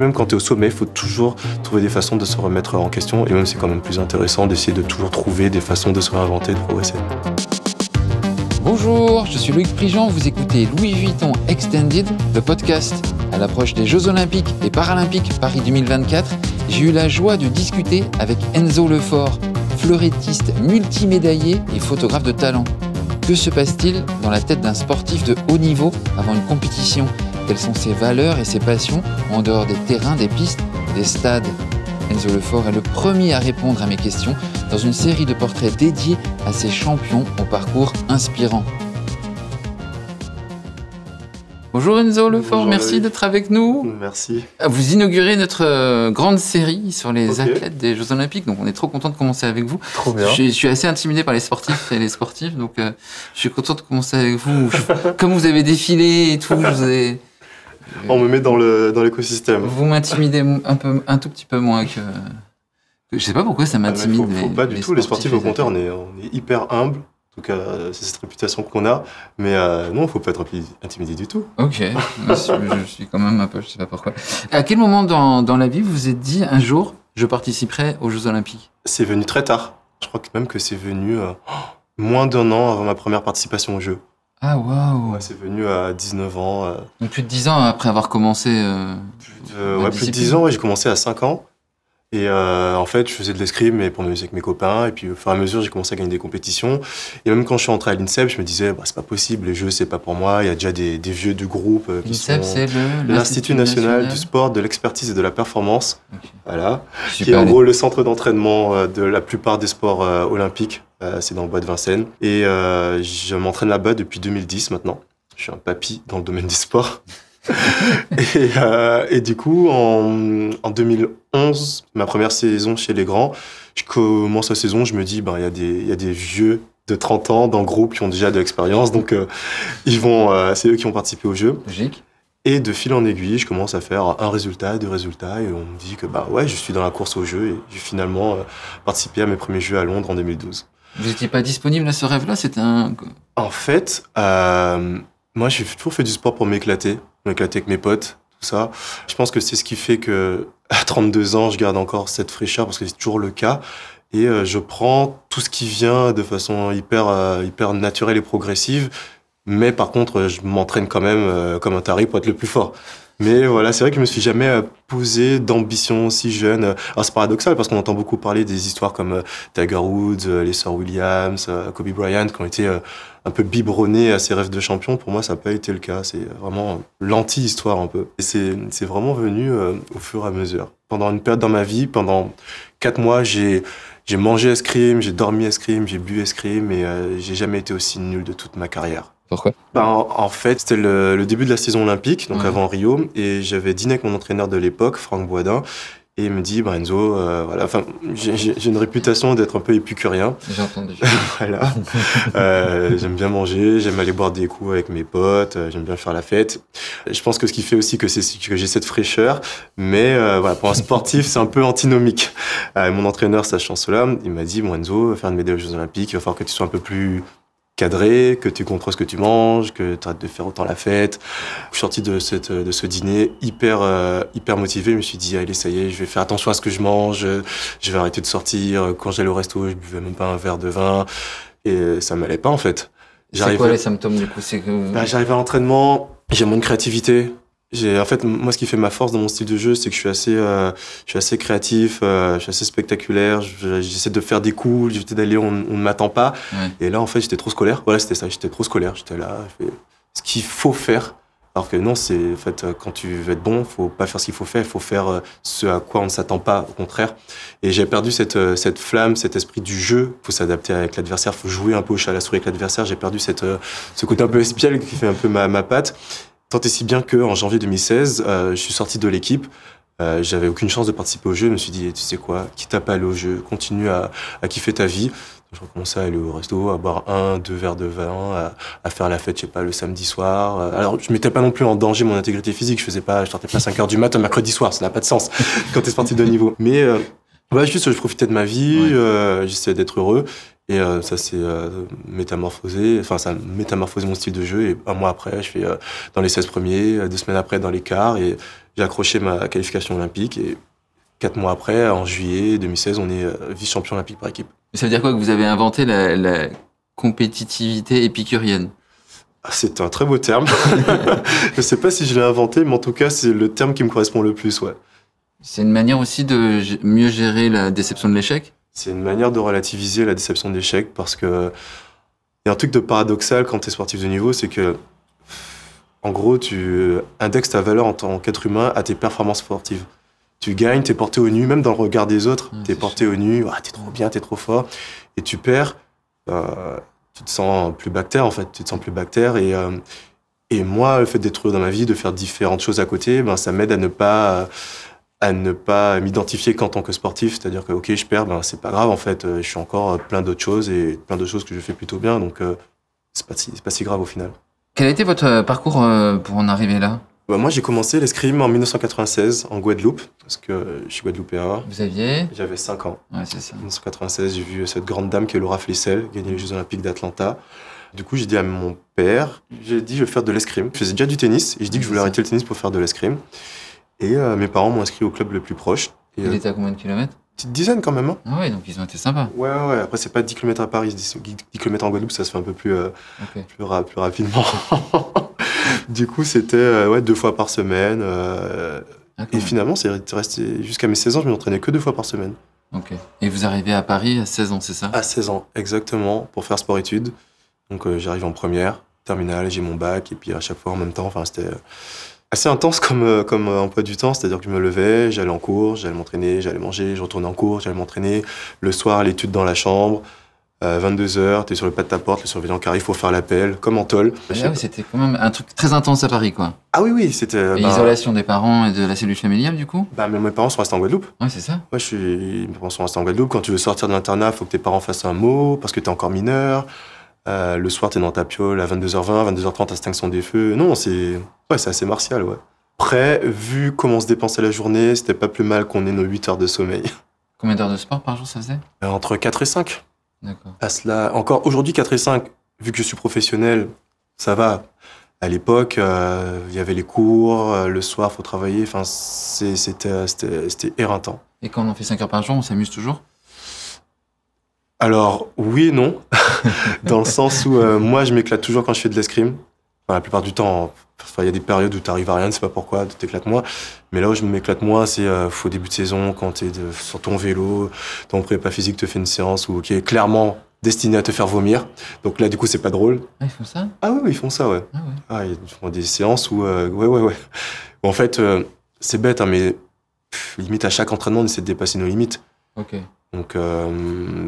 Même quand tu es au sommet, il faut toujours trouver des façons de se remettre en question. Et même c'est quand même plus intéressant d'essayer de toujours trouver des façons de se réinventer, de progresser. Bonjour, je suis Loïc Prigent, vous écoutez Louis Vuitton Extended, le podcast. À l'approche des Jeux Olympiques et Paralympiques Paris 2024, j'ai eu la joie de discuter avec Enzo Lefort, fleurettiste multimédaillé et photographe de talent. Que se passe-t-il dans la tête d'un sportif de haut niveau avant une compétition quelles sont ses valeurs et ses passions en dehors des terrains, des pistes, des stades Enzo Lefort est le premier à répondre à mes questions dans une série de portraits dédiés à ses champions au parcours inspirant. Bonjour Enzo Lefort, merci d'être avec nous. Merci. Euh, vous inaugurez notre euh, grande série sur les athlètes des Jeux Olympiques, donc on est trop content de commencer avec vous. Trop bien. Je, suis assez intimidé par les sportifs et les sportifs, donc euh, je suis content de commencer avec vous. comme vous avez défilé et tout, vous ai on me met dans le dans l'écosystème. Vous m'intimidez un un tout petit peu moins que. Je sais pas pourquoi ça ah, m'intimide. pas du tout. les sportifs au compteur, on est, hyper humble. En tout cas, c'est cette réputation qu'on a. Mais euh, non, faut pas être intimidé du tout. Ok. je suis quand même un peu, je sais pas pourquoi. À quel moment dans, la vie vous vous êtes dit un jour je participerai aux Jeux Olympiques C'est venu très tard. Je crois même que c'est venu euh, moins d'un an avant ma première participation aux Jeux. Ah waouh C'est venu à 19 ans. Euh. Donc plus de 10 ans après avoir commencé euh, plus, de, ouais, 10 ans, ouais, j'ai commencé à 5 ans. Et euh, en fait, je faisais de l'escrime, mais pour m'amuser avec mes copains. Et puis, au fur et à mesure, j'ai commencé à gagner des compétitions. Et même quand je suis entré à l'INSEP, je me disais, bah, c'est pas possible, les jeux, c'est pas pour moi. Il y a déjà des, vieux du groupe. Euh, L'INSEP, c'est l'Institut national, du sport, de l'expertise et de la performance. Voilà. qui est en gros le centre d'entraînement de la plupart des sports olympiques. Euh, c'est dans le bois de Vincennes. Et euh, je m'entraîne là-bas depuis 2010 maintenant. Je suis un papy dans le domaine du sport. Euh, et, du coup, en, 2011, ma première saison chez les grands, je commence la saison, je me dis, ben, il y, y, a des vieux de 30 ans dans le groupe qui ont déjà de l'expérience, donc ils vont, c'est eux qui ont participé au jeu. Logique. Et de fil en aiguille, je commence à faire un résultat, deux résultats, et on me dit que bah ouais, je suis dans la course au jeu, et j'ai finalement participé à mes premiers jeux à Londres en 2012. Vous n'étiez pas disponible à ce rêve-là c'est un. En fait, euh, moi, j'ai toujours fait du sport pour m'éclater, m'éclater avec mes potes, tout ça. Je pense que c'est ce qui fait que, à 32 ans, je garde encore cette fraîcheur parce que c'est toujours le cas. Et euh, je prends tout ce qui vient de façon hyper, euh, hyper naturelle et progressive. Mais par contre, je m'entraîne quand même euh, comme un taré pour être le plus fort. Mais voilà, c'est vrai que je me suis jamais euh, posé d'ambition si jeune. Alors c'est paradoxal parce qu'on entend beaucoup parler des histoires comme euh, Tiger Woods, euh, les sœurs Williams, Kobe Bryant qui ont été un peu biberonnés à ces rêves de champion. Pour moi, ça n'a pas été le cas. C'est vraiment l'anti-histoire un peu. Et c'est vraiment venu au fur et à mesure. Pendant une période dans ma vie, pendant quatre mois, j'ai mangé escrime, j'ai dormi escrime, j'ai bu escrime et j'ai jamais été aussi nul de toute ma carrière. Pourquoi bah, en, fait, c'était le, début de la saison olympique, donc avant Rio, et j'avais dîné avec mon entraîneur de l'époque, Franck Boisdin, et il me dit, ben Enzo, euh, voilà, enfin, j'ai une réputation d'être un peu épicurien. J'ai entendu. voilà. Euh, j'aime bien manger, j'aime aller boire des coups avec mes potes, euh, j'aime bien faire la fête. Je pense que ce qui fait aussi que, j'ai cette fraîcheur, mais voilà, pour un sportif, c'est un peu antinomique. mon entraîneur, sachant cela, il m'a dit, bon Enzo, faire une médaille aux Jeux Olympiques, il va falloir que tu sois un peu plus cadré, que tu contrôles ce que tu manges, que tu arrêtes de faire autant la fête. Je suis sorti de, cette, de ce dîner hyper, euh, hyper motivé. Je me suis dit, allez, ça y est, je vais faire attention à ce que je mange, je vais arrêter de sortir. Quand j'allais au resto, je buvais même pas un verre de vin. Et ça m'allait pas, en fait. C'est quoi les symptômes, du coup que... Bah, à l'entraînement, j'ai moins de créativité en fait, moi, ce qui fait ma force dans mon style de jeu, c'est que je suis assez, euh, je suis assez créatif, euh, je suis assez spectaculaire. J'essaie de faire des coups, j'essaie d'aller, on, on ne m'attend pas. Et là, en fait, j'étais trop scolaire. Voilà, c'était ça. J'étais trop scolaire. J'étais là, je fais ce qu'il faut faire. Alors que non, c'est en fait euh, quand tu veux être bon, faut pas faire ce qu'il faut faire, il faut faire ce à quoi on ne s'attend pas, au contraire. Et j'ai perdu cette, cette flamme, cet esprit du jeu. Faut s'adapter avec l'adversaire, faut jouer un peu au chat à la souris avec l'adversaire. J'ai perdu cette, ce côté un peu espiègle qui fait un peu ma, ma patte. Tant et si bien qu'en janvier 2016, euh, je suis sorti de l'équipe. Euh, j'avais aucune chance de participer au jeu. Je me suis dit, tu sais quoi, quitte à pas aller au jeu, continue à, à kiffer ta vie. Je recommençais à aller au resto, à boire un, deux verres de vin, à, à faire la fête, je sais pas, le samedi soir. Euh, alors, je mettais pas non plus en danger mon intégrité physique. Je faisais pas, je sortais pas 5 heures du mat un mercredi soir. Ça n'a pas de sens quand tu es sportif de niveau. Mais, euh, juste, je profitais de ma vie, j'essayais d'être heureux. Et euh, ça s'est euh, métamorphosé, enfin ça a métamorphosé mon style de jeu. Et un mois après, je fais euh, dans les 16 premiers, deux semaines après dans les quarts, et j'ai accroché ma qualification olympique. Et quatre mois après, en juillet 2016, on est vice-champion olympique par équipe. Ça veut dire quoi que vous avez inventé la, la compétitivité épicurienne ah, c'est un très beau terme. je ne sais pas si je l'ai inventé, mais en tout cas, c'est le terme qui me correspond le plus, ouais. C'est une manière aussi de mieux gérer la déception de l'échec c'est une manière de relativiser la déception d'échec parce que il y a un truc de paradoxal quand tu es sportif de niveau, c'est que en gros, tu indexes ta valeur en tant qu'être humain à tes performances sportives. Tu gagnes, t'es porté au nu, même dans le regard des autres, tu es porté au nu, ah, t'es trop bien, tu es trop fort, et tu perds, euh, tu te sens plus bactère en fait, tu te sens plus bactère, et, euh, et moi, le fait d'être dans ma vie, de faire différentes choses à côté, ben, ça m'aide à ne pas à ne pas m'identifier qu'en tant que sportif, c'est-à-dire que ok je perds, ben c'est pas grave en fait, euh, je suis encore euh, plein d'autres choses et plein de choses que je fais plutôt bien, donc euh, c'est pas si, pas si grave au final. Quel a été votre parcours pour en arriver là bah, Moi j'ai commencé l'escrime en 1996 en Guadeloupe, parce que je suis guadeloupéen. Vous aviez J'avais 5 ans. Ouais, c'est ça. En 1996 j'ai vu cette grande dame qui est Laura Flessel gagner les Jeux Olympiques d'Atlanta. Du coup, j'ai dit à mon père, j'ai dit je vais faire de l'escrime. Je faisais déjà du tennis et je dit que je voulais arrêter le tennis pour faire de l'escrime. Et euh, mes parents m'ont inscrit au club le plus proche. Il euh, était à combien de kilomètres Petite dizaine quand même. Hein. ah ouais, donc ils ont été sympas. Ouais, ouais, Après, c'est pas 10 km à Paris, 10, km en Guadeloupe, ça se fait un peu plus, euh, plus, plus, rapidement. du coup, c'était ouais, deux fois par semaine. et finalement, c'est resté jusqu'à mes 16 ans, je m'entraînais que deux fois par semaine. Ok. Et vous arrivez à Paris à 16 ans, c'est ça À 16 ans, exactement, pour faire sport-études. Donc j'arrive en première, terminale, j'ai mon bac, et puis à chaque fois en même temps, enfin c'était assez intense comme, euh, comme euh, emploi du temps, c'est-à-dire que je me levais, j'allais en cours, j'allais m'entraîner, j'allais manger, je retournais en cours, j'allais m'entraîner. Le soir, l'étude dans la chambre. 22h, euh, t'es sur le pas de ta porte, le surveillant qui arrive, faut faire l'appel, comme en tol. Ah c'était quand même un truc très intense à Paris, quoi. Ah oui, oui, c'était. Bah, l'isolation des parents et de la cellule familiale, du coup Bah, mais mes parents sont restés en Guadeloupe. Oui, c'est ça. Moi, je suis... mes parents sont restés en Guadeloupe. Quand tu veux sortir de l'internat, faut que tes parents fassent un mot, parce que t'es encore mineur. Euh, le soir, t'es dans ta piole à 22h20, 22h30, Stinction des feux. Non, c'est ouais, c'est assez martial, ouais. Après, vu comment on se dépensait la journée, c'était pas plus mal qu'on ait nos 8 heures de sommeil. Combien d'heures de sport par jour ça faisait euh, Entre 4 et 5. D'accord. À cela, encore aujourd'hui, 4 et 5, vu que je suis professionnel, ça va. À l'époque, euh, il y avait les cours, le soir, faut travailler. Enfin, c'était éreintant. Et quand on en fait 5 heures par jour, on s'amuse toujours alors oui et non, dans le sens où euh, moi je m'éclate toujours quand je fais de l'escrime. Enfin, la plupart du temps, il y a des périodes où t'arrives à rien, sais pas pourquoi, tu t'éclates moins. Mais là où je m'éclate moins, c'est euh, au début de saison, quand t'es sur ton vélo, ton prépa physique te fait une séance ou qui est clairement destinée à te faire vomir. Donc là, du coup, c'est pas drôle. Ah, ils font ça Ah oui, oui, ils font ça, ouais. Ah, ah, ils font des séances où, euh, ouais, ouais, ouais. En fait, c'est bête, hein, mais limite à chaque entraînement, on essaie de dépasser nos limites. Donc, euh,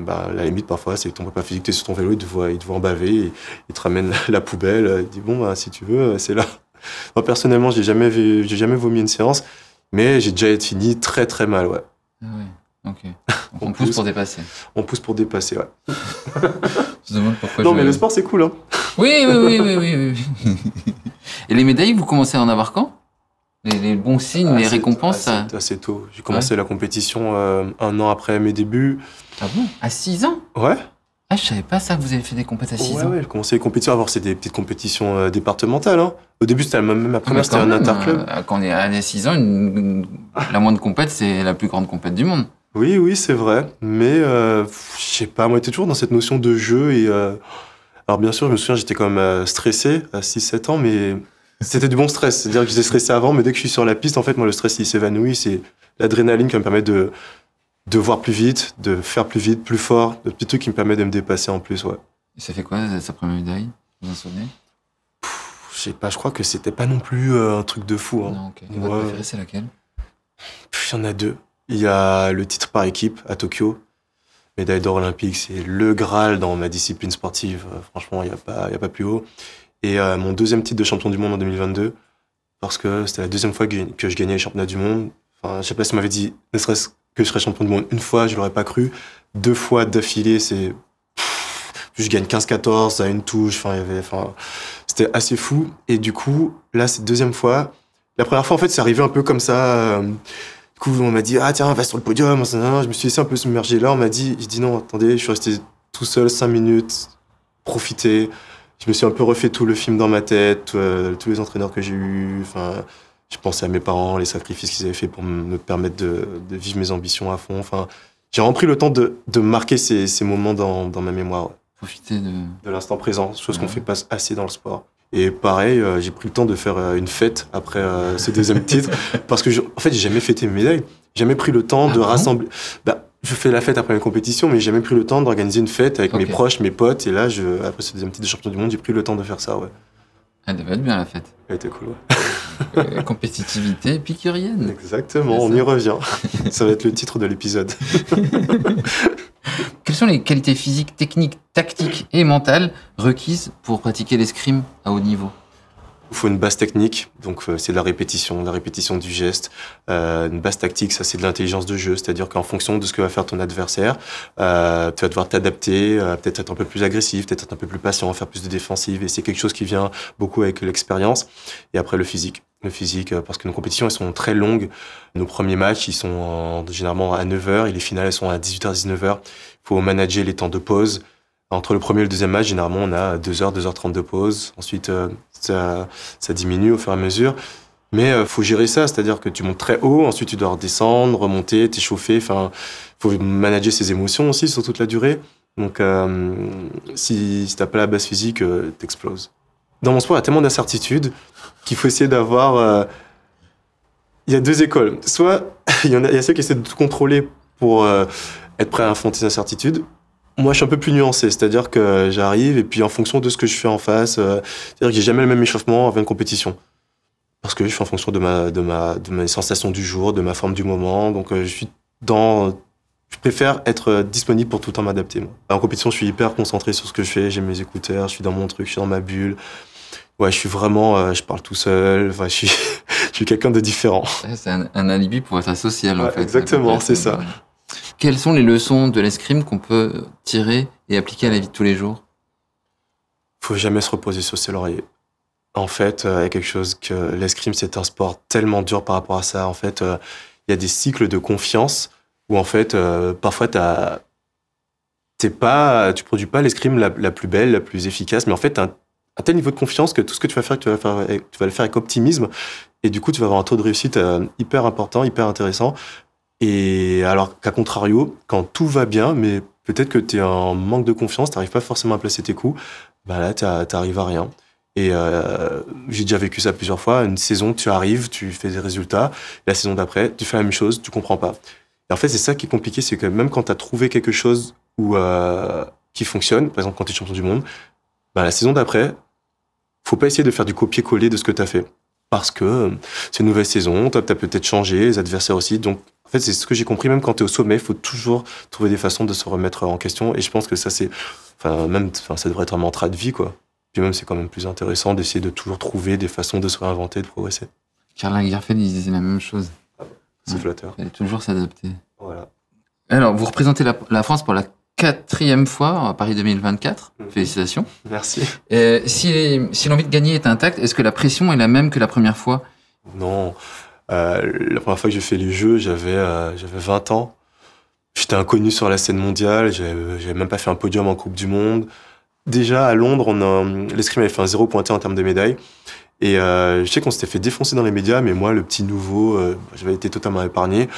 bah, la limite, parfois, c'est que ton papa physique, tu sur ton vélo, il te voit, il te en baver, il, te ramène la, poubelle, il dit Bon, bah, si tu veux, c'est là. Moi, personnellement, j'ai jamais, jamais vomi une séance, mais j'ai déjà été fini très, très mal, ouais. Ah on, pousse, pour dépasser. On pousse pour dépasser, ouais. Non, mais le sport, c'est cool, hein. Oui, oui, oui, oui, oui. oui. Et les médailles, vous commencez à en avoir quand les, bons signes, les récompenses assez, tôt. J'ai commencé la compétition euh, un an après mes débuts. Ah bon À 6 ans Ouais. Ah, je savais pas ça, vous avez fait des compétitions à 6 ans. Ouais, j'ai commencé les compétitions. Avant, c'était des petites compétitions euh, départementales. Hein. Au début, c'était même ma première, ah, c'était un interclub. Euh, quand on est à 6 ans, la moindre compète, c'est la plus grande compète du monde. Oui, oui, c'est vrai. Mais je sais pas, moi, j'étais toujours dans cette notion de jeu. Et, alors, bien sûr, je me souviens, j'étais quand même stressé à 6-7 ans, mais c'était du bon stress. C'est-à-dire que j'étais stressé avant, mais dès que je suis sur la piste, en fait, moi, le stress, il s'évanouit. C'est l'adrénaline qui me permet de, de voir plus vite, de faire plus vite, plus fort, de petits trucs qui me permet de me dépasser en plus, ouais. Et ça fait quoi, sa première médaille Vous en Je sais pas, je crois que c'était pas non plus euh, un truc de fou. Hein. Non, c'est laquelle Il y en a deux. Il y a le titre par équipe à Tokyo. Médaille d'or olympique, c'est le Graal dans ma discipline sportive. Euh, franchement, il n'y a, pas, a pas plus haut et euh, mon deuxième titre de champion du monde en 2022 parce que c'était la deuxième fois que, je gagnais les championnats du monde. Enfin, je sais pas si on m'avait dit, ne serait-ce que je serais champion du monde une fois, je l'aurais pas cru. Deux fois d'affilée, c'est. Je gagne 15-14 à une touche. Enfin, il y avait. Enfin, c'était assez fou. Et du coup, là, c'est deuxième fois. La première fois, en fait, c'est arrivé un peu comme ça. Euh, du coup, on m'a dit, ah tiens, va sur le podium. Je me suis laissé un peu submerger. Là, on m'a dit, je dis non, attendez, je suis resté tout seul 5 minutes, profiter je me suis un peu refait tout le film dans ma tête, euh, tous les entraîneurs que j'ai eus. Enfin, je pensais à mes parents, les sacrifices qu'ils avaient fait pour me permettre de, vivre mes ambitions à fond. Enfin, j'ai repris le temps de, marquer ces, moments dans, ma mémoire. Profiter de, l'instant présent, chose qu'on fait pas assez dans le sport. Et pareil, euh, j'ai pris le temps de faire euh, une fête après ce deuxième titre parce que, en fait, j'ai jamais fêté mes médailles, jamais pris le temps de ah rassembler. Bah, je fais la fête après les compétitions, mais j'ai jamais pris le temps d'organiser une fête avec mes proches, mes potes. Et là, je, après ce deuxième titre de champion du monde, j'ai pris le temps de faire ça, ouais. Elle ah, devait être bien la fête. Elle était cool, ouais. Euh, compétitivité épicurienne. Exactement, on y revient. ça va être le titre de l'épisode. Quelles sont les qualités physiques, techniques, tactiques et mentales requises pour pratiquer l'escrime à haut niveau il faut une base technique, donc euh, c'est de la répétition, la répétition du geste. Euh, une base tactique, ça c'est de l'intelligence de jeu, c'est-à-dire qu'en fonction de ce que va faire ton adversaire, euh, tu vas devoir t'adapter, peut-être être un peu plus agressif, peut-être être un peu plus patient, faire plus de défensive, et c'est quelque chose qui vient beaucoup avec l'expérience. Et après le physique, le physique, parce que nos compétitions elles sont très longues. Nos premiers matchs, ils sont généralement à 9h, et les finales, sont à 18h-19h. Il faut manager les temps de pause, entre le premier et le deuxième match, généralement, on a 2h, 2h30 de pause. Ensuite, euh, ça, diminue au fur et à mesure. Mais il euh, faut gérer ça, c'est-à-dire que tu montes très haut, ensuite tu dois redescendre, remonter, t'échauffer. Enfin, faut manager ses émotions aussi sur toute la durée. Donc, euh, si, tu t'as pas la base physique, euh, t'exploses. Dans mon sport, il y a tellement d'incertitudes qu'il faut essayer d'avoir. Il y a deux écoles. Soit il y, en a, il y a ceux qui essaient de tout contrôler pour être prêt à affronter ces incertitudes, moi, je suis un peu plus nuancé, c'est-à-dire que j'arrive et puis en fonction de ce que je fais en face, euh, c'est-à-dire que j'ai jamais le même échauffement avant une compétition. Parce que je suis en fonction de, ma, de, ma, de mes sensations du jour, de ma forme du moment. Donc, euh, je suis dans. Je préfère être disponible pour tout le temps m'adapter. En compétition, je suis hyper concentré sur ce que je fais. J'ai mes écouteurs, je suis dans mon truc, je suis dans ma bulle. Ouais, je suis vraiment. Euh, je parle tout seul. Enfin, je suis, quelqu'un de différent. c'est un, alibi pour être asocial, en fait. Exactement, c'est ça. Quelles sont les leçons de l'escrime qu'on peut tirer et appliquer à la vie de tous les jours Faut jamais se reposer sur ses lauriers. En fait, euh, il y a quelque chose que l'escrime, c'est un sport tellement dur par rapport à ça. En fait, euh, il y a des cycles de confiance où, en fait, euh, parfois, tu T'es pas, tu produis pas l'escrime la, plus belle, la plus efficace, mais en fait, tu un, un tel niveau de confiance que tout ce que tu vas faire, tu vas, faire, tu vas le faire avec optimisme. Et du coup, tu vas avoir un taux de réussite hyper important, hyper intéressant. Et alors qu'à contrario, quand tout va bien, mais peut-être que tu es en manque de confiance, tu pas forcément à placer tes coups, bah là, tu à rien. Et euh, j'ai déjà vécu ça plusieurs fois. Une saison, tu arrives, tu fais des résultats. La saison d'après, tu fais la même chose, tu comprends pas. Et en fait, c'est ça qui est compliqué, c'est que même quand tu as trouvé quelque chose ou euh, qui fonctionne, par exemple quand tu es champion du monde, bah, la saison d'après, faut pas essayer de faire du copier-coller de ce que tu as fait. Parce que euh, c'est une nouvelle saison, tu as peut-être changé, les adversaires aussi, donc en fait, c'est ce que j'ai compris, même quand tu es au sommet, il faut toujours trouver des façons de se remettre en question. Et je pense que ça, c'est. Enfin, même, enfin, ça devrait être un mantra de vie, quoi. Puis même, c'est quand même plus intéressant d'essayer de toujours trouver des façons de se réinventer, de progresser. Karl Lagerfeld, il disait la même chose. Ah bah, c'est flatteur. Il toujours s'adapter. Voilà. Alors, vous représentez la, France pour la quatrième fois à Paris 2024. Mhm. Félicitations. Merci. si, si l'envie de gagner est intacte, est-ce que la pression est la même que la première fois Non. Euh, la première fois que j'ai fait les jeux, j'avais 20 euh, ans. J'étais inconnu sur la scène mondiale, j'avais même pas fait un podium en Coupe du Monde. Déjà à Londres, l'escrime avait fait un zéro pointé en termes de médailles. Et euh, je sais qu'on s'était fait défoncer dans les médias, mais moi, le petit nouveau, j'avais été totalement épargné.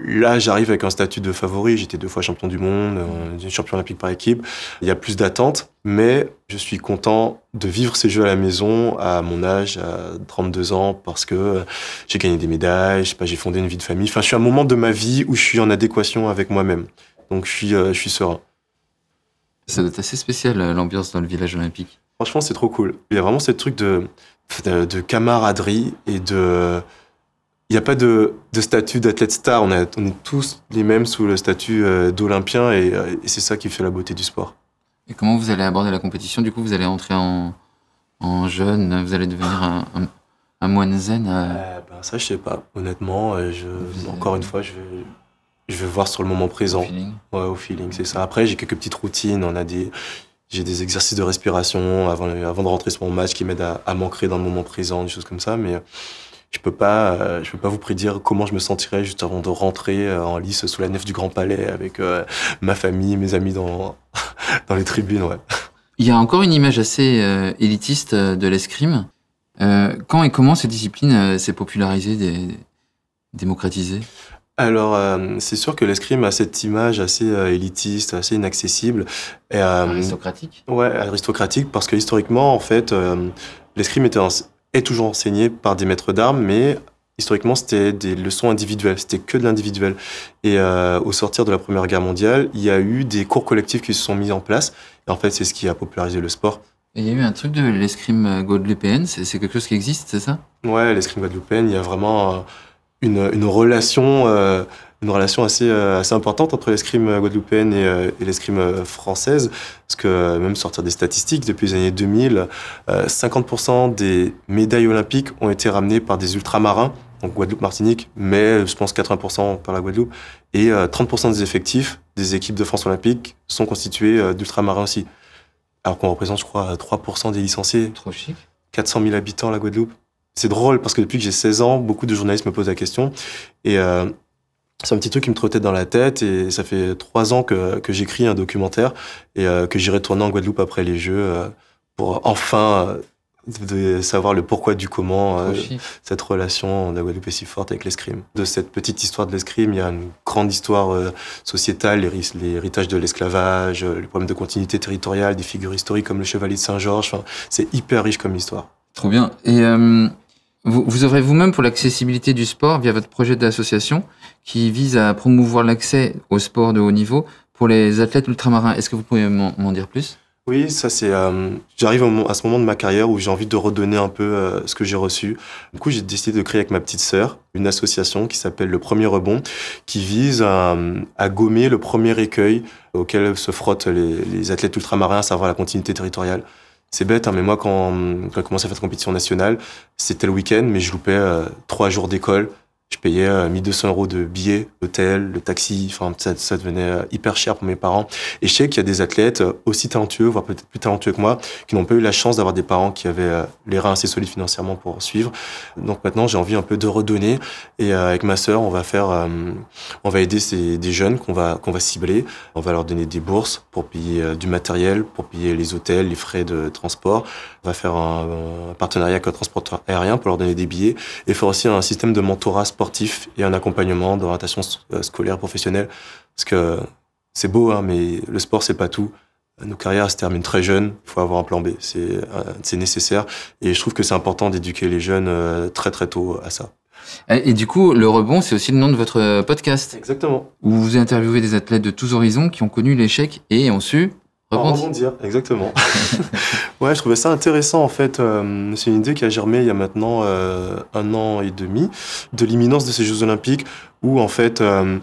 Là, j'arrive avec un statut de favori. J'étais deux fois champion du monde, euh, champion olympique par équipe. Il y a plus d'attentes, mais je suis content de vivre ces jeux à la maison à mon âge, à 32 ans, parce que euh, j'ai gagné des médailles, j'ai fondé une vie de famille. Enfin, je suis à un moment de ma vie où je suis en adéquation avec moi-même. Donc, je suis, euh, je suis serein. Ça doit être assez spécial l'ambiance dans le village olympique. Franchement, c'est trop cool. Il y a vraiment ce truc de camaraderie et de il n'y a pas de, statut d'athlète star. On, on, est tous les mêmes sous le statut euh, d'Olympien euh, et, c'est ça qui fait la beauté du sport. Et comment vous allez aborder la compétition Du coup, vous allez entrer en, en jeune, vous allez devenir un, moine zen euh. Ben Ça, je sais pas. Honnêtement, je, encore une fois, je vais, voir sur le moment présent. Au feeling Ouais, au feeling, c'est ça. Après, j'ai quelques petites routines. On a des, j'ai des exercices de respiration avant, avant de rentrer sur mon match qui m'aident à, à m'ancrer dans le moment présent, des choses comme ça. Mais je peux pas, euh, je peux pas vous prédire comment je me sentirais juste avant de rentrer euh, en lice sous la nef du Grand Palais avec euh, ma famille, mes amis dans dans les tribunes. Il y a encore une image assez élitiste de l'escrime. quand et comment cette discipline s'est popularisée, démocratisée alors, c'est sûr que l'escrime a cette image assez élitiste, assez inaccessible. aristocratique Ouais, aristocratique, parce que historiquement, en fait, l'escrime était un, est toujours enseigné par des maîtres d'armes, mais historiquement, c'était des leçons individuelles, c'était que de l'individuel. Et euh, au sortir de la Première Guerre mondiale, il y a eu des cours collectifs qui se sont mis en place. Et en fait, c'est ce qui a popularisé le sport. il y a eu un truc de l'escrime guadeloupéenne, c'est quelque chose qui existe, c'est ça Ouais, l'escrime guadeloupéenne, il y a vraiment euh, une, une relation euh, une relation assez, euh, assez importante entre l'escrime guadeloupéenne et, euh, et l'escrime euh, française, parce que même sortir des statistiques, depuis les années 2000, 50% des médailles olympiques ont été ramenées par des ultramarins, donc Guadeloupe, Martinique, mais je pense 80% par la Guadeloupe, et 30% des effectifs des équipes de France olympique sont constitués d'ultramarins aussi. Alors qu'on représente, je crois, 3% des licenciés. Trop 400 000 habitants, la Guadeloupe. C'est drôle parce que depuis que j'ai 16 ans, beaucoup de journalistes me posent la question. Et c'est un petit truc qui me trottait dans la tête et ça fait trois ans que, j'écris un documentaire et euh, que j'irai tourner en Guadeloupe après les Jeux euh, pour enfin euh, savoir le pourquoi du comment cette relation de la Guadeloupe est si forte avec l'escrime. De cette petite histoire de l'escrime, il y a une grande histoire sociétale, l'héritage de l'esclavage, le problème de continuité territoriale, des figures historiques comme le chevalier de Saint-Georges. c'est hyper riche comme histoire. Trop bien. Et vous, vous aurez vous-même pour l'accessibilité du sport via votre projet d'association qui vise à promouvoir l'accès au sport de haut niveau pour les athlètes ultramarins. Est-ce que vous pouvez m'en dire plus oui, ça c'est. Euh, j'arrive à ce moment de ma carrière où j'ai envie de redonner un peu euh, ce que j'ai reçu. Du coup, j'ai décidé de créer avec ma petite sœur une association qui s'appelle Le Premier Rebond, qui vise à, gommer le premier écueil auquel se frottent les, les athlètes ultramarins, à savoir la continuité territoriale. C'est bête, hein, mais moi, quand, quand j'ai commencé à faire de compétition nationale, c'était le week-end, mais je loupais euh, trois jours d'école, je payais 1200 euh, euros de billets, hôtel, le taxi. Enfin, ça, devenait euh, hyper cher pour mes parents. Et je sais qu'il y a des athlètes euh, aussi talentueux, voire peut-être plus talentueux que moi, qui n'ont pas eu la chance d'avoir des parents qui avaient les reins assez solides financièrement pour suivre. Donc maintenant, j'ai envie un peu de redonner. Et avec ma sœur, on va faire, on va aider ces, des jeunes qu'on va qu'on va cibler. On va leur donner des bourses pour payer du matériel, pour payer les hôtels, les frais de transport. On va faire un, un partenariat avec un transporteur aérien pour leur donner des billets et faire aussi un système de mentorat sportif et un accompagnement d'orientation euh, scolaire professionnelle. Parce que c'est beau, hein, mais le sport, c'est pas tout. Nos carrières se terminent très jeunes, il faut avoir un plan B, euh, c'est nécessaire. Et je trouve que c'est important d'éduquer les jeunes euh, très très tôt à ça. Et du coup, le rebond, c'est aussi le nom de votre podcast. Exactement. Où vous interviewez des athlètes de tous horizons qui ont connu l'échec et ont su rebondir. exactement. ouais, je trouvais ça intéressant en fait. Euh, c'est une idée qui a germé il y a maintenant euh, un an et demi de l'imminence de ces Jeux Olympiques où en fait euh,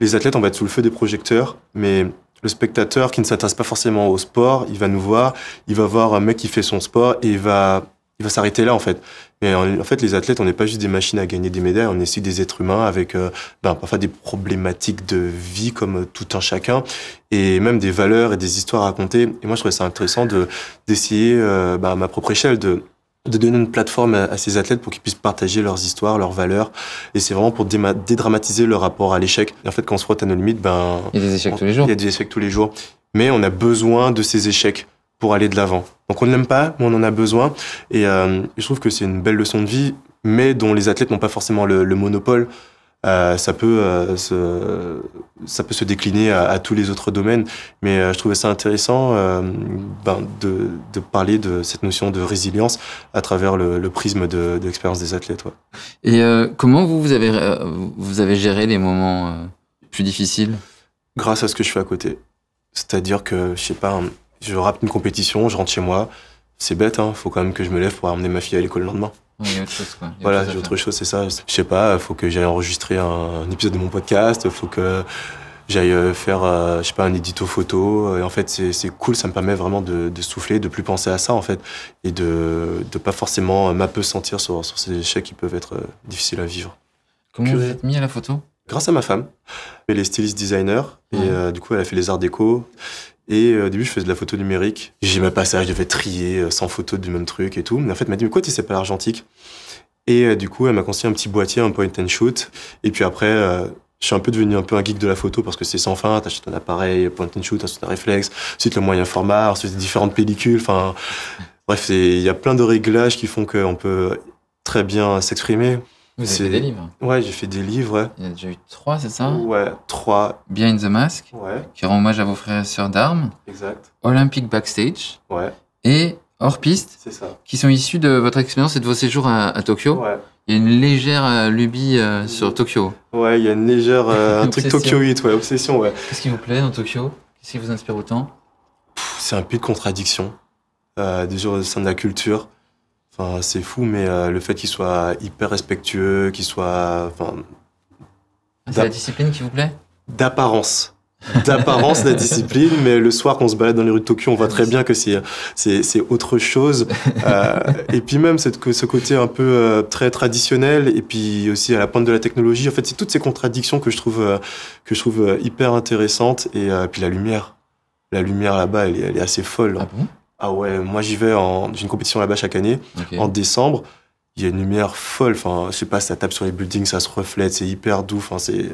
les athlètes on va être sous le feu des projecteurs, mais le spectateur qui ne s'intéresse pas forcément au sport, il va nous voir, il va voir un mec qui fait son sport et il va il va s'arrêter là en fait. Mais en, fait, les athlètes, on n'est pas juste des machines à gagner des médailles, on est aussi des êtres humains avec euh, ben, parfois des problématiques de vie comme euh, tout un chacun, et même des valeurs et des histoires à raconter. Et moi, je trouvais ça intéressant de d'essayer euh, ben, à ma propre échelle de de donner une plateforme à, ces athlètes pour qu'ils puissent partager leurs histoires, leurs valeurs. Et c'est vraiment pour dédramatiser leur rapport à l'échec. En fait, quand on se frotte à nos limites, ben... Il y a des échecs tous les jours. Il y a des échecs tous les jours. Mais on a besoin de ces échecs pour aller de l'avant. Donc on ne l'aime pas, mais on en a besoin. Et euh, je trouve que c'est une belle leçon de vie, mais dont les athlètes n'ont pas forcément le, monopole. Euh, ça, peut, euh, se, ça peut se décliner à, tous les autres domaines. Mais je trouvais ça intéressant ben, de, parler de cette notion de résilience à travers le, prisme de, l'expérience des athlètes. Toi. Et comment vous, vous, avez, vous avez géré les moments plus difficiles Grâce à ce que je fais à côté. C'est-à-dire que, je sais pas, je rate une compétition, je rentre chez moi. C'est bête, hein. Faut quand même que je me lève pour ramener ma fille à l'école le lendemain. Il y a autre chose, quoi. voilà, j'ai autre chose, c'est ça. Je sais pas, faut que j'aille enregistrer un, épisode de mon podcast, faut que j'aille euh, faire, euh, je sais pas, un édito photo. Et en fait, c'est cool, ça me permet vraiment de, souffler, de plus penser à ça, en fait, et de ne pas forcément euh, m'apesantir sur, sur ces échecs qui peuvent être difficiles à vivre. Comment vous êtes mis à la photo Grâce à ma femme. Elle est styliste designer, et du coup, elle a fait les arts déco. Et euh, au début, je faisais de la photo numérique. J'ai ma passage, je devais trier 100 euh, photos du même truc et tout. Mais en fait, elle m'a dit, mais quoi, tu sais pas l'argentique Et euh, du coup, elle m'a conseillé un petit boîtier, un point and shoot. Et puis après, je suis un peu devenu un peu un geek de la photo parce que c'est sans fin. T'achètes un appareil, point and shoot, ensuite un réflexe, ensuite le moyen format, ensuite différentes pellicules. Enfin, bref, il y a plein de réglages qui font qu'on peut très bien s'exprimer. Vous avez fait des livres Ouais, j'ai fait des livres, ouais. Il y a déjà eu trois, c'est ça Ouais, trois. Behind the Mask, ouais. qui rend hommage à vos frères et sœurs d'armes. Exact. Olympic Backstage. Ouais. Et Hors Piste. C'est ça. Qui sont issus de votre expérience et de vos séjours à, Tokyo. Ouais. Il y a une légère euh, lubie euh, sur Tokyo. Ouais, il y a une légère. Euh, un truc Tokyoït, ouais, obsession, ouais. Qu'est-ce qui vous plaît dans Tokyo Qu'est-ce qui vous inspire autant C'est un peu de contradiction. jours au sein de la culture c'est fou, mais euh, le fait qu'il soit hyper respectueux, qu'il soit. c'est la discipline qui vous plaît D'apparence. D'apparence la discipline, mais le soir, quand on se balade dans les rues de Tokyo, on voit très bien que c'est, autre chose. Euh, et puis, même ce côté un peu euh, très traditionnel, et puis aussi à la pointe de la technologie. En fait, c'est toutes ces contradictions que je trouve, que je trouve hyper intéressantes. Et puis, la lumière. La lumière là-bas, elle, elle, est assez folle. Ah bon ah ouais, moi j'y vais en. J'ai une compétition là-bas chaque année, en décembre. Il y a une lumière folle. Enfin, je sais pas, ça tape sur les buildings, ça se reflète, c'est hyper doux. Enfin, c'est.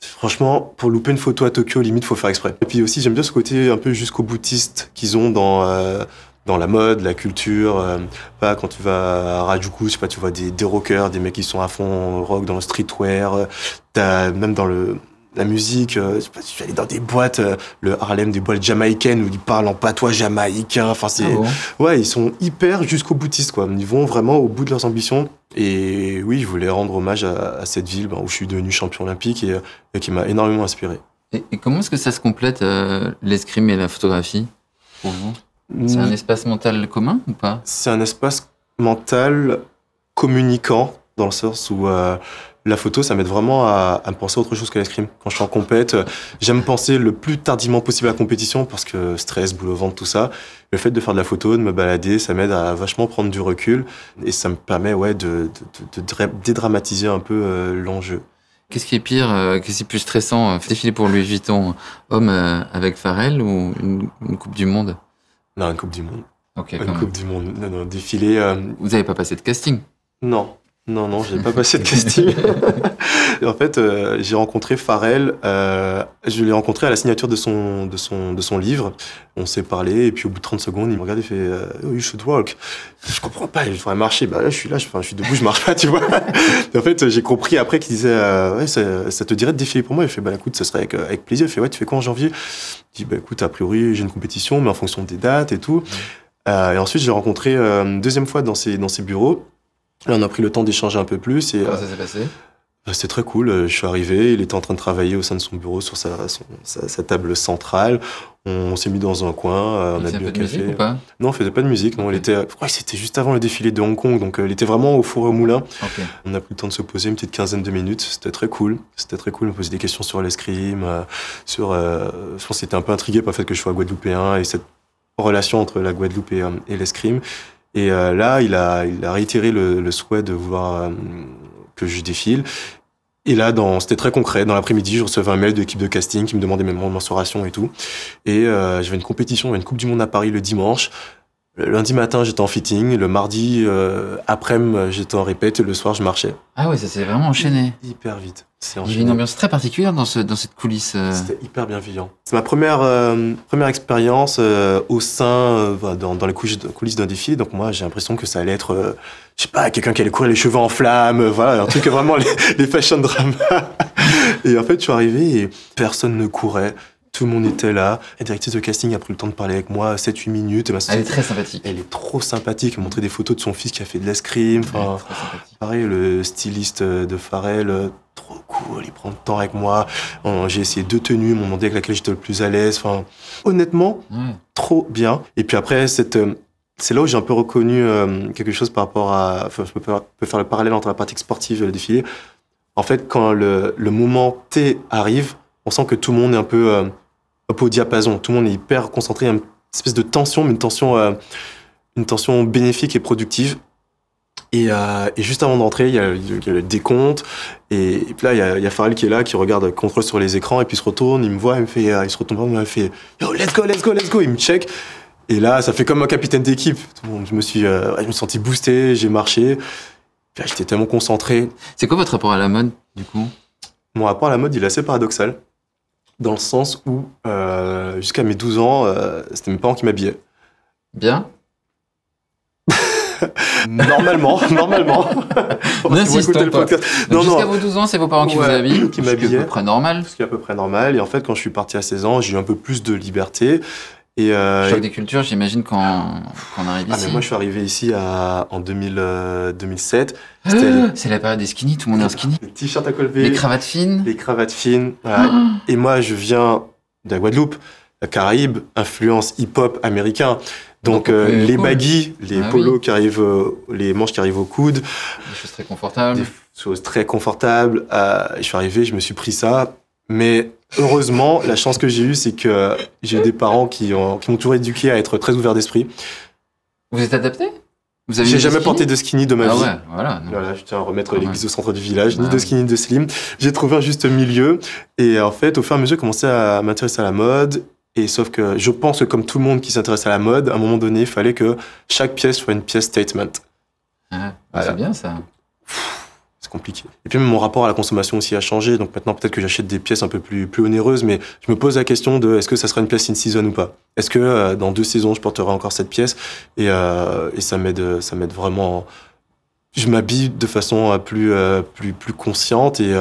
Franchement, pour louper une photo à Tokyo, limite, faut faire exprès. Et puis aussi, j'aime bien ce côté un peu jusqu'au boutiste qu'ils ont dans. Euh, dans la mode, la culture, euh, pas quand tu vas à Rajuku, je sais pas, tu vois des, des rockers, des mecs qui sont à fond rock dans le streetwear, euh, T'as même dans le la musique, euh, je suis allé dans des boîtes, euh, le Harlem des boîtes jamaïcaines où ils parlent en patois jamaïcain. Enfin, c'est. Ah ouais, ils sont hyper jusqu'au boutiste, quoi. Ils vont vraiment au bout de leurs ambitions. Et oui, je voulais rendre hommage à, cette ville ben, où je suis devenu champion olympique et, euh, qui m'a énormément inspiré. Et, comment est-ce que ça se complète, l'escrime et la photographie, pour vous C'est un hmm. espace mental commun ou pas C'est un espace mental communiquant, dans le sens où la photo, ça m'aide vraiment à, me penser à autre chose que l'escrime. Quand je suis en compète, euh, j'aime penser le plus tardivement possible à la compétition parce que stress, boule au ventre, tout ça. Le fait de faire de la photo, de me balader, ça m'aide à vachement prendre du recul et ça me permet ouais, de, dédramatiser un peu euh, l'enjeu. Qu'est-ce qui est pire, euh, qu'est-ce qui est plus stressant Défilé Défiler pour Louis Vuitton, homme avec Farrell ou une, Coupe du Monde Non, une Coupe du Monde. Une Coupe du Monde. Non, non, défiler. Vous n'avez pas passé de casting Non. Non, non, je n'ai pas passé de casting. en fait, euh, j'ai rencontré Farrell. Euh, je l'ai rencontré à la signature de son, de son, de son livre. On s'est parlé, et puis au bout de 30 secondes, il me regarde et fait euh, oh, You should walk. Je comprends pas, il faudrait marcher. Bah là, je suis là, je, je suis debout, je marche pas, tu vois. en fait, j'ai compris après qu'il disait euh, Ouais, ça, te dirait de défiler pour moi Il fait Bah écoute, ça serait avec, plaisir. Il fait Ouais, tu fais quoi en janvier Je dit « Bah écoute, a priori, j'ai une compétition, mais en fonction des dates et tout. Euh, et ensuite, j'ai rencontré une deuxième fois dans ses, dans ses bureaux. Là, on a pris le temps d'échanger un peu plus. Et, Comment euh, ça s'est passé bah, c'était très cool. Euh, je suis arrivé, il était en train de travailler au sein de son bureau sur sa, table centrale. On, s'est mis dans un coin, euh, on, a bu un café. ou pas non, on faisait pas de musique. Non, était. c'était juste avant le défilé de Hong Kong, donc il était vraiment au four et au moulin. On a pris le temps de se poser une petite quinzaine de minutes. C'était très cool. C'était très cool. On posait des questions sur l'escrime, sur. je pense qu'il était un peu intrigué par le fait que je sois guadeloupéen et cette relation entre la Guadeloupe et l'escrime. Et euh, là, il a, a réitéré le, souhait de vouloir euh, que je défile. Et là, c'était très concret. Dans l'après-midi, je recevais un mail de l'équipe de casting qui me demandait mes moments de mensuration et tout. Et euh, j'avais une compétition, une Coupe du Monde à Paris le dimanche. Le lundi matin, j'étais en fitting. Le mardi euh, après-midi, j'étais en répète. le soir, je marchais. Ah ouais, ça s'est vraiment enchaîné. Hyper vite. C'est une ambiance très particulière dans, dans cette coulisse. Euh. C'était hyper bienveillant. C'est ma première, euh, première expérience au sein, dans, dans, les coulisses d'un défi. Donc moi, j'ai l'impression que ça allait être, je sais pas, quelqu'un qui allait courir les cheveux en flamme voilà, un truc vraiment les, fashion dramas. et en fait, je suis arrivé et personne ne courait. Tout le monde était là. La directrice de casting a pris le temps de parler avec moi 7-8 minutes. Ben, elle est très sympathique. Elle est trop sympathique. Elle montré des photos de son fils qui a fait de l'escrime. Enfin, pareil, le styliste de Farrell, trop cool. Il prend le temps avec moi. J'ai essayé deux tenues. Ils m'ont demandé avec laquelle j'étais le plus à l'aise. Enfin, honnêtement, hmm. trop bien. Et puis après, cette euh, c'est là où j'ai un peu reconnu euh, quelque chose par rapport à. Enfin, je peux, faire le parallèle entre la pratique sportive et le défilé. En fait, quand le, le moment T arrive, on sent que tout le monde est un peu, euh, au diapason, tout le monde est hyper concentré, il y a une espèce de tension, mais une tension, euh, une tension bénéfique et productive. Euh, et, juste avant d'entrer, il y, a, le décompte. Et, là, il y, a, qui est là, qui regarde contrôle sur les écrans, et puis il se retourne, il me voit, il me fait, il se retourne, il me fait, yo, let's go, let's go, let's go, il me check. Et là, ça fait comme un capitaine d'équipe. je me suis, je me suis senti boosté, j'ai marché. J'étais tellement concentré. C'est quoi votre rapport à la mode, du coup Mon rapport à la mode, il est assez paradoxal dans le sens où, euh, jusqu'à mes 12 ans, euh, c'était mes parents qui m'habillaient. Bien. normalement, normalement. N'insistons pas. jusqu'à vos 12 ans, c'est vos parents qui vous habillent, qui m'habillaient. C'est à peu près normal. Ce qui est à peu près normal. Et en fait, quand je suis parti à 16 ans, j'ai eu un peu plus de liberté. Et euh, Choc des cultures, j'imagine quand, on arrive ah ici. Mais moi, je suis arrivé ici en 2007. Euh, ah, c'est la période des skinny, tout le monde est en skinny. Les t-shirts à col Les cravates fines. Les cravates fines. Ah. Et moi, je viens de la Guadeloupe, la Caraïbe, influence hip-hop américain. Donc, euh, les cool. les ah polos qui arrivent, les manches qui arrivent au coude. Des choses très confortables. Des choses très confortables. je suis arrivé, je me suis pris ça. Mais heureusement, la chance que j'ai eue, c'est que euh, j'ai des parents qui, m'ont toujours éduqué à être très ouvert d'esprit. Vous êtes adapté J'ai jamais porté de skinny de ma ah vie. voilà, je tiens à remettre les l'église au centre du village, ni de skinny ni de slim. J'ai trouvé un juste milieu. Et en fait, au fur et à mesure, j'ai commencé à m'intéresser à la mode. Et sauf que je pense que comme tout le monde qui s'intéresse à la mode, à un moment donné, il fallait que chaque pièce soit une pièce statement. Ah, c'est bien ça compliqué. Et puis mon rapport à la consommation aussi a changé, donc maintenant peut-être que j'achète des pièces un peu plus, plus onéreuses, mais je me pose la question de est-ce que ça sera une pièce in season ou pas Est-ce que euh, dans deux saisons je porterai encore cette pièce euh, et, ça m'aide ça m'aide vraiment. Je m'habille de façon euh, plus, plus, plus consciente et,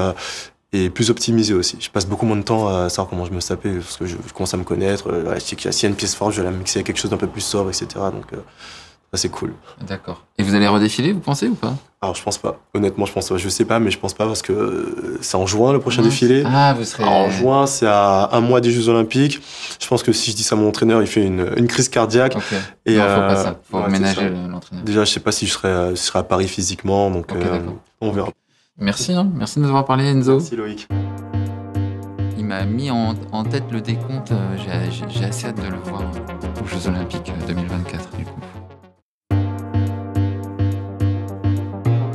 et plus optimisée aussi. Je passe beaucoup moins de temps à savoir comment je me sapais, parce que je, commence à me connaître. si il y a une pièce forte, je vais la mixer avec quelque chose d'un peu plus sobre, etc. Donc, c'est cool. D'accord. Et vous allez redéfiler, vous pensez ou pas Alors, je pense pas. Honnêtement, je pense pas. Je sais pas, mais je pense pas parce que euh, c'est en juin le prochain défilé. Ah, vous serez. en juin, c'est à un mois des Jeux Olympiques. Je pense que si je dis ça à mon entraîneur, il fait une, crise cardiaque. Et ne faut pas euh, ça. Faut l'entraîneur. Déjà, je sais pas si je serai, euh, à Paris physiquement, donc on verra. Merci, hein. merci de nous avoir parlé, Enzo. Merci, Loïc il m'a mis en, tête le décompte. J'ai assez hâte de le voir hein, aux Jeux Olympiques 2024, du coup.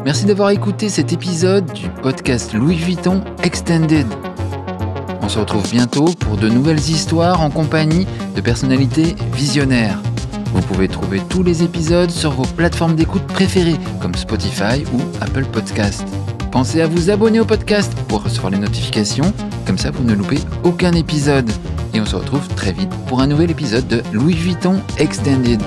Merci d'avoir écouté cet épisode du podcast Louis Vuitton Extended. On se retrouve bientôt pour de nouvelles histoires en compagnie de personnalités visionnaires. Vous pouvez trouver tous les épisodes sur vos plateformes d'écoute préférées comme Spotify ou Apple Podcast. Pensez à vous abonner au podcast pour recevoir les notifications, comme ça vous ne loupez aucun épisode. Et on se retrouve très vite pour un nouvel épisode de Louis Vuitton Extended.